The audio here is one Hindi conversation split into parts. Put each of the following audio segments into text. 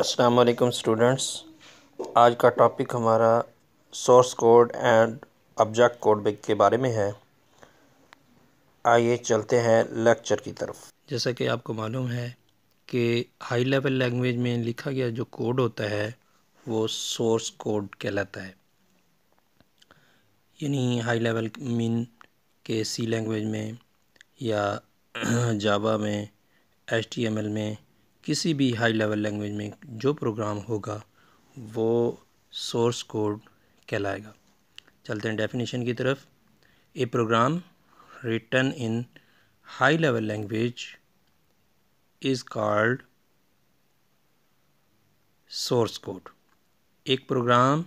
असलकम स्टूडेंट्स आज का टॉपिक हमारा source code and object code के बारे में है आइए चलते हैं लेक्चर की तरफ जैसा कि आपको मालूम है कि हाई लेवल लैंग्वेज में लिखा गया जो कोड होता है वो सोर्स कोड कहलाता है यानी हाई लेवल मीन के सी लैंग्वेज में या जावा में एच में किसी भी हाई लेवल लैंग्वेज में जो प्रोग्राम होगा वो सोर्स कोड कहलाएगा चलते हैं डेफिनेशन की तरफ a program written in high level language is called source code एक प्रोग्राम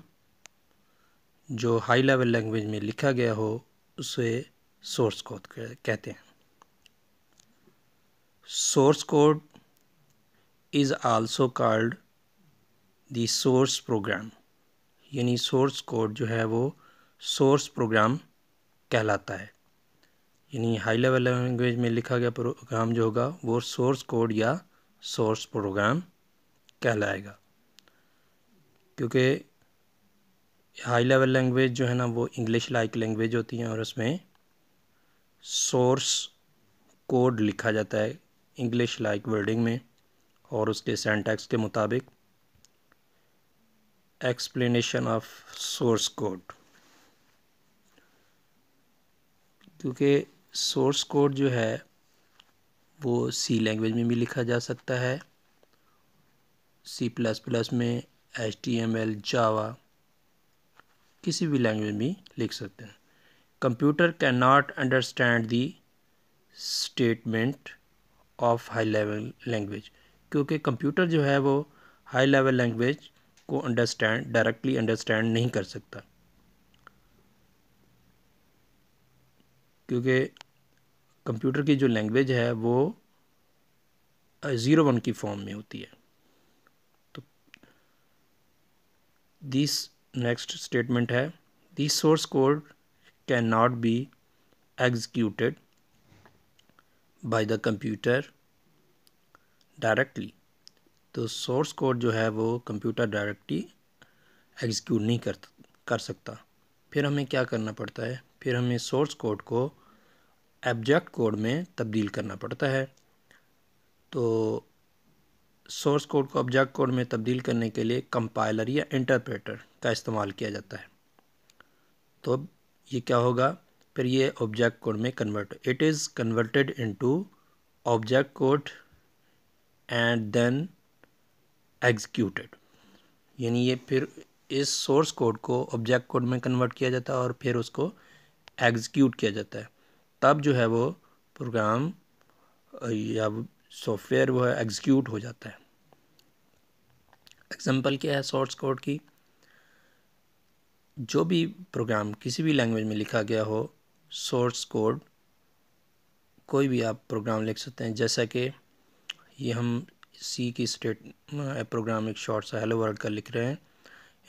जो हाई लेवल लैंग्वेज में लिखा गया हो उसे सोर्स कोड कहते हैं source code is also called the source program यानी सोर्स कोड जो है वो सोर्स प्रोग्राम कहलाता है यानी हाई लेवल लैंग्वेज में लिखा गया प्रोग्राम जो होगा वो सोर्स कोड या सोर्स प्रोग्राम कहलाएगा क्योंकि हाई लेवल लैंग्वेज जो है ना वो इंग्लिश लाइक लैंग्वेज होती हैं और उसमें सोर्स कोड लिखा जाता है इंग्लिश लाइक वर्डिंग में और उसके सेंटेक्स के मुताबिक एक्सप्लेनेशन ऑफ सोर्स कोड क्योंकि सोर्स कोड जो है वो सी लैंग्वेज में भी लिखा जा सकता है सी प्लस प्लस में H T M L Java किसी भी लैंग्वेज में लिख सकते हैं computer can not understand the statement of high level language क्योंकि कंप्यूटर जो है वो हाई लेवल लैंग्वेज को अंडरस्टैंड डायरेक्टली अंडरस्टैंड नहीं कर सकता क्योंकि कंप्यूटर की जो लैंग्वेज है वो ज़ीरो वन की फॉर्म में होती है तो दिस नेक्स्ट स्टेटमेंट है this source code can not be executed by the computer directly तो सोर्स कोड जो है वो कंप्यूटर डायरेक्टली एग्जीक्यूट नहीं कर कर सकता फिर हमें क्या करना पड़ता है फिर हमें सोर्स कोड को एब्जेक्ट कोड में तब्दील करना पड़ता है तो सोर्स कोड को ऑब्जेक्ट कोड में तब्दील करने के लिए कंपाइलर या इंटरप्रेटर का इस्तेमाल किया जाता है तो ये क्या होगा फिर ये ऑब्जेक्ट कोड में convert it is converted into object code and then executed यानी ये फिर इस सोर्स कोड को ऑब्जेक्ट कोड में कन्वर्ट किया जाता है और फिर उसको एग्जीक्यूट किया जाता है तब जो है वो प्रोग्राम या सॉफ्टवेयर वो है एग्जीक्यूट हो जाता है एग्जांपल क्या है सोर्स कोड की जो भी प्रोग्राम किसी भी लैंग्वेज में लिखा गया हो सोर्स कोड कोई भी आप प्रोग्राम लिख सकते हैं जैसा कि ये हम सी की स्टेट प्रोग्राम एक शॉर्ट सा हेलो वर्ल्ड का लिख रहे हैं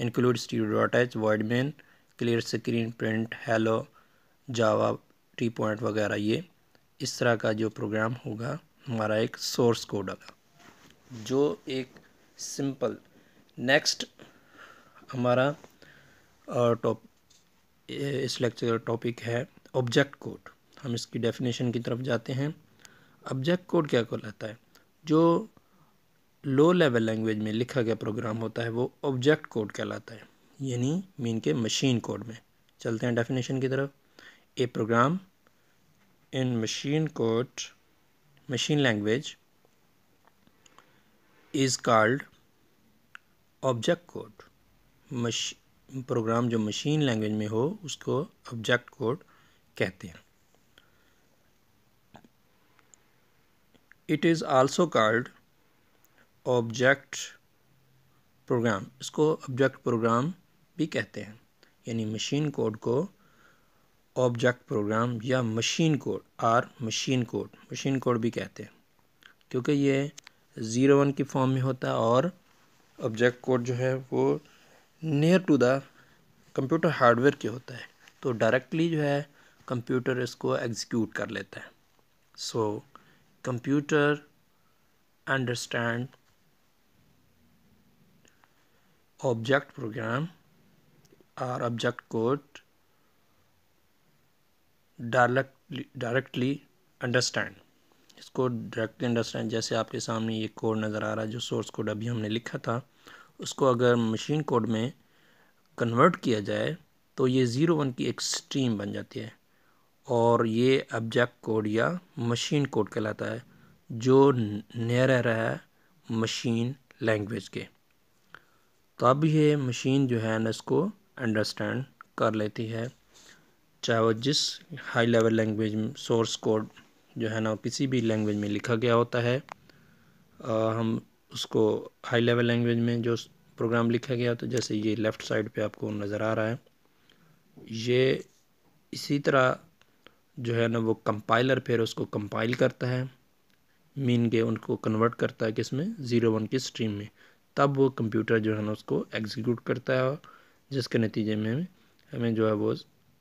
include stdio dot h word main clear screen print hello Java T point वगैरह ये इस तरह का जो प्रोग्राम होगा हमारा एक सोर्स कोड होगा जो एक सिंपल नेक्स्ट हमारा टॉप इस लेक्चर का टॉपिक है ऑब्जेक्ट कोड हम इसकी डेफिनेशन की तरफ जाते हैं ऑब्जेक्ट कोड क्या कहलाता है जो लो लेवल लैंग्वेज में लिखा गया प्रोग्राम होता है वो ऑब्जेक्ट कोड कहलाता है यानी मीन के मशीन कोड में चलते हैं डेफिनेशन की तरफ a program in machine code machine language is called object code मश प्रोग्राम जो मशीन लैंग्वेज में हो उसको ऑब्जेक्ट कोड कहते हैं it is also called object program इसको ऑब्जेक्ट प्रोग्राम भी कहते हैं यानी मशीन कोड को ऑब्जेक्ट प्रोग्राम या machine code or machine code machine code भी कहते हैं क्योंकि ये ज़ीरो वन की फॉर्म में होता है और ऑब्जेक्ट कोड जो है वो near to the computer hardware के होता है तो डायरेक्टली जो है कंप्यूटर इसको एग्जीक्यूट कर लेता है so so, computer understand object program or object code directly directly understand इसको डायरेक्टली अंडरस्टैंड जैसे आपके सामने ये कोड नज़र आ रहा है जो सोर्स कोड अभी हमने लिखा था उसको अगर मशीन कोड में कन्वर्ट किया जाए तो ये ज़ीरो वन की एक स्ट्रीम बन जाती है और ये ऑब्जेक्ट कोड या मशीन कोड कहलाता है जो नियर रहा है मशीन लैंग्वेज के तब तो ये मशीन जो है ना इसको अंडरस्टैंड कर लेती है चाहे वो जिस हाई लेवल लैंग्वेज में सोर्स कोड जो है ना किसी भी लैंग्वेज में लिखा गया होता है आ, हम उसको हाई लेवल लैंग्वेज में जो प्रोग्राम लिखा गया तो जैसे ये लेफ़्ट साइड पे आपको नज़र आ रहा है ये इसी तरह जो है ना वो कंपाइलर फिर उसको कंपाइल करता है मीन के उनको कन्वर्ट करता है किस में ज़ीरो वन की स्ट्रीम में तब वो कंप्यूटर जो है ना उसको एग्जीक्यूट करता है जिसके नतीजे में हमें जो है वो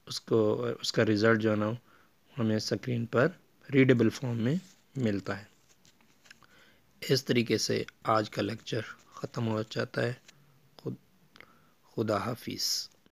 उसको उसका रिज़ल्ट जो है ना हमें स्क्रीन पर रीडेबल फॉर्म में मिलता है इस तरीके से आज का लेक्चर ख़त्म हो जाता है खुद खुदा हाफिज़